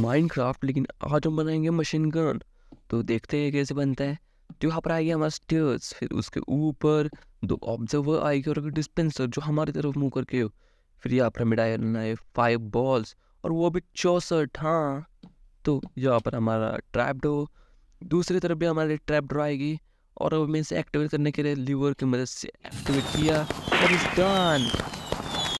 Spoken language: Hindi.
माइनक्राफ्ट लेकिन आज हम बनाएंगे मशीन गन तो देखते हैं कैसे बनता है तो यहाँ पर आएगी हमारा स्टेयर्स फिर उसके ऊपर दो ऑब्जर्वर आएगी और डिस्पेंसर जो हमारी तरफ मुँह करके हो फिर यहाँ पर हमें डायन आए फाइव बॉल्स और वो भी चौंसठ हाँ तो यहाँ पर हमारा ट्रैप डो दूसरी तरफ भी हमारे ट्रैप डो आएगी और अब मैं इसे एक्टिवेट करने के लिए लीवर की मदद से एक्टिवेट किया और इस डन